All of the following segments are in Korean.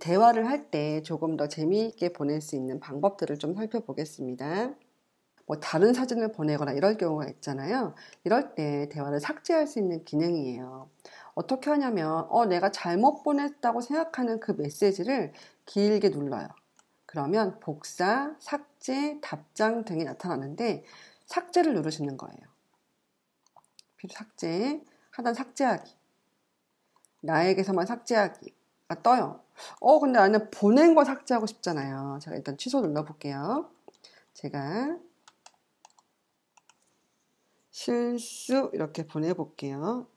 대화를 할 때 조금 더 재미있게 보낼 수 있는 방법들을 좀 살펴보겠습니다. 뭐 다른 사진을 보내거나 이럴 경우가 있잖아요. 이럴 때 대화를 삭제할 수 있는 기능이에요. 어떻게 하냐면 어 내가 잘못 보냈다고 생각하는 그 메시지를 길게 눌러요. 그러면 복사, 삭제, 답장 등이 나타나는데 삭제를 누르시는 거예요. 삽입 삭제, 하단 삭제하기, 나에게서만 삭제하기, 아, 떠요. 어, 근데 나는 보낸 거 삭제하고 싶잖아요. 제가 일단 취소 눌러볼게요. 제가 실수 이렇게 보내볼게요.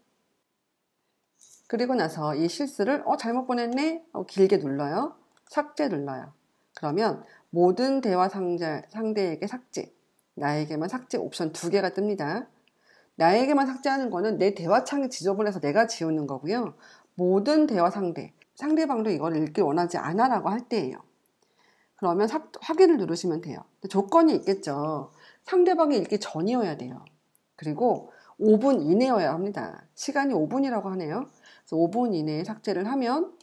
그리고 나서 이 실수를 어 잘못 보냈네 어, 길게 눌러요. 삭제 눌러요. 그러면 모든 대화 상자, 상대에게 삭제 나에게만 삭제 옵션 두 개가 뜹니다. 나에게만 삭제하는 거는 내 대화창이 지저분해서 내가 지우는 거고요. 모든 대화 상대 상대방도 이걸 읽기 원하지 않아라고 할 때예요. 그러면 확인을 누르시면 돼요. 조건이 있겠죠. 상대방이 읽기 전이어야 돼요. 그리고 5분 이내여야 합니다. 시간이 5분이라고 하네요. 그래서 5분 이내에 삭제를 하면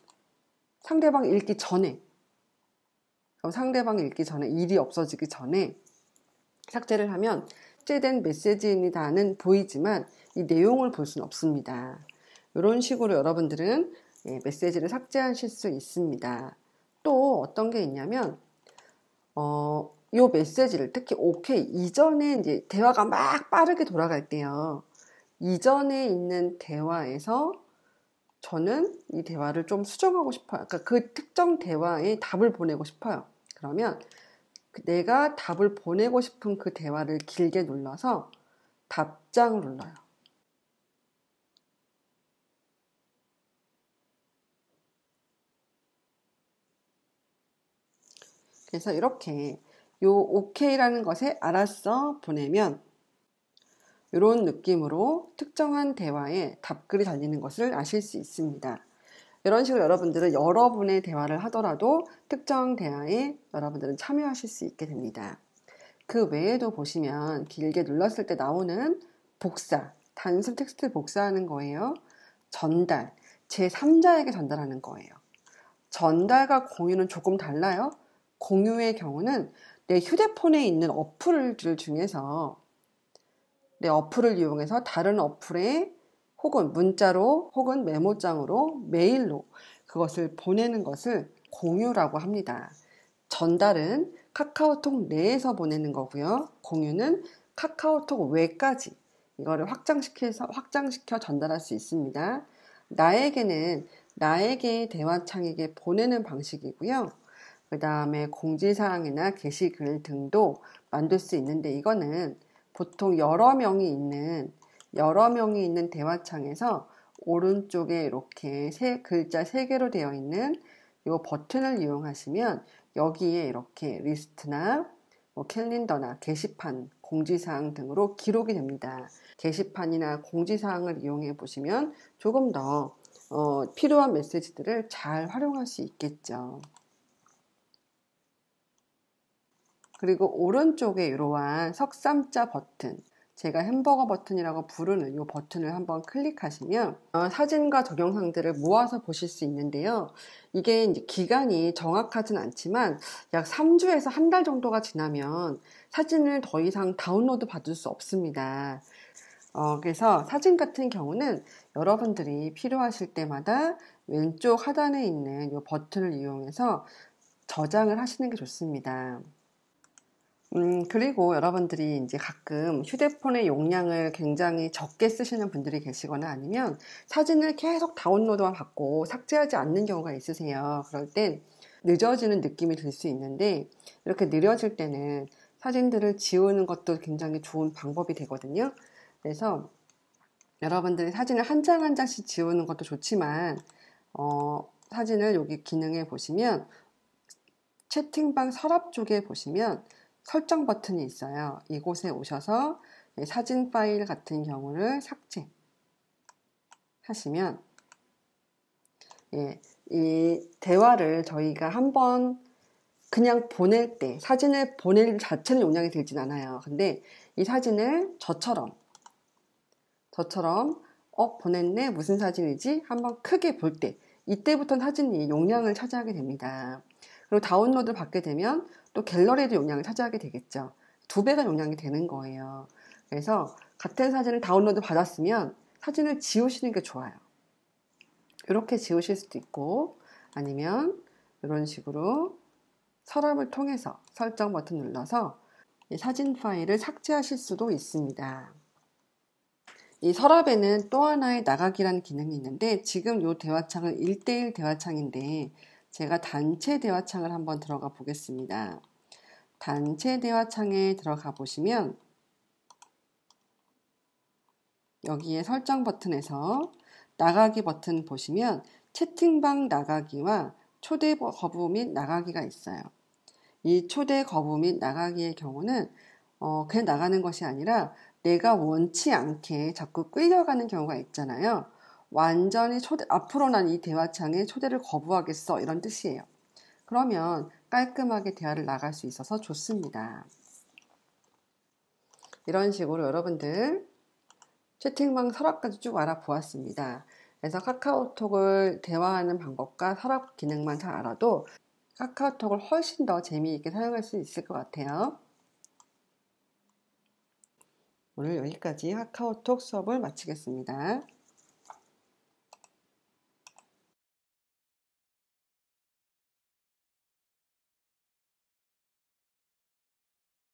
상대방 읽기 전에 상대방 읽기 전에 일이 없어지기 전에 삭제를 하면 삭제된 메시지입니다는 보이지만 이 내용을 볼 수는 없습니다. 이런 식으로 여러분들은 예, 메시지를 삭제하실 수 있습니다. 또 어떤 게 있냐면 어, 요 메시지를 특히 오케이 이전에 이제 대화가 막 빠르게 돌아갈 때요. 이전에 있는 대화에서 저는 이 대화를 좀 수정하고 싶어요. 그러니까 그 특정 대화에 답을 보내고 싶어요. 그러면 내가 답을 보내고 싶은 그 대화를 길게 눌러서 답장을 눌러요. 그래서 이렇게 요 OK라는 것에 알았어 보내면 이런 느낌으로 특정한 대화에 답글이 달리는 것을 아실 수 있습니다. 이런 식으로 여러분들은 여러분의 대화를 하더라도 특정 대화에 여러분들은 참여하실 수 있게 됩니다. 그 외에도 보시면 길게 눌렀을 때 나오는 복사, 단순 텍스트 복사하는 거예요. 전달, 제3자에게 전달하는 거예요. 전달과 공유는 조금 달라요. 공유의 경우는 내 휴대폰에 있는 어플들 중에서 내 어플을 이용해서 다른 어플에 혹은 문자로 혹은 메모장으로 메일로 그것을 보내는 것을 공유라고 합니다. 전달은 카카오톡 내에서 보내는 거고요. 공유는 카카오톡 외까지 이거를 확장시켜서 확장시켜 전달할 수 있습니다. 나에게는 나에게 대화창에게 보내는 방식이고요. 그 다음에 공지사항이나 게시글 등도 만들 수 있는데 이거는 보통 여러 명이 있는 여러 명이 있는 대화창에서 오른쪽에 이렇게 세 글자 세 개로 되어 있는 이 버튼을 이용하시면 여기에 이렇게 리스트나 뭐 캘린더나 게시판, 공지사항 등으로 기록이 됩니다. 게시판이나 공지사항을 이용해 보시면 조금 더 어, 필요한 메시지들을 잘 활용할 수 있겠죠. 그리고 오른쪽에 이러한 석삼자 버튼 제가 햄버거 버튼이라고 부르는 이 버튼을 한번 클릭하시면 어, 사진과 적용상들을 모아서 보실 수 있는데요. 이게 이제 기간이 정확하진 않지만 약 3주에서 한 달 정도가 지나면 사진을 더 이상 다운로드 받을 수 없습니다. 어, 그래서 사진 같은 경우는 여러분들이 필요하실 때마다 왼쪽 하단에 있는 이 버튼을 이용해서 저장을 하시는 게 좋습니다. 음, 그리고 여러분들이 이제 가끔 휴대폰의 용량을 굉장히 적게 쓰시는 분들이 계시거나 아니면 사진을 계속 다운로드만 받고 삭제하지 않는 경우가 있으세요. 그럴 땐 늦어지는 느낌이 들 수 있는데 이렇게 느려질 때는 사진들을 지우는 것도 굉장히 좋은 방법이 되거든요. 그래서 여러분들이 사진을 한 장 한 장씩 지우는 것도 좋지만 어, 사진을 여기 기능에 보시면 채팅방 서랍 쪽에 보시면 설정 버튼이 있어요. 이곳에 오셔서 사진 파일 같은 경우를 삭제 하시면 예, 이 대화를 저희가 한번 그냥 보낼 때 사진을 보낼 자체는 용량이 들진 않아요. 근데 이 사진을 저처럼 저처럼 어 보냈네 무슨 사진이지 한번 크게 볼 때 이때부터 사진이 용량을 차지하게 됩니다. 그리고 다운로드 받게 되면 또 갤러리도 용량을 차지하게 되겠죠. 두 배가 용량이 되는 거예요. 그래서 같은 사진을 다운로드 받았으면 사진을 지우시는 게 좋아요. 이렇게 지우실 수도 있고 아니면 이런 식으로 서랍을 통해서 설정 버튼 눌러서 사진 파일을 삭제하실 수도 있습니다. 이 서랍에는 또 하나의 나가기라는 기능이 있는데 지금 이 대화창은 1대1 대화창인데 제가 단체 대화창을 한번 들어가 보겠습니다. 단체 대화창에 들어가 보시면 여기에 설정 버튼에서 나가기 버튼 보시면 채팅방 나가기와 초대 거부 및 나가기가 있어요. 이 초대 거부 및 나가기의 경우는 어, 그냥 나가는 것이 아니라 내가 원치 않게 자꾸 끌려가는 경우가 있잖아요. 완전히 초대, 앞으로 난 이 대화창에 초대를 거부하겠어. 이런 뜻이에요. 그러면 깔끔하게 대화를 나갈 수 있어서 좋습니다. 이런 식으로 여러분들 채팅방 서랍까지 쭉 알아보았습니다. 그래서 카카오톡을 대화하는 방법과 서랍 기능만 잘 알아도 카카오톡을 훨씬 더 재미있게 사용할 수 있을 것 같아요. 오늘 여기까지 카카오톡 수업을 마치겠습니다.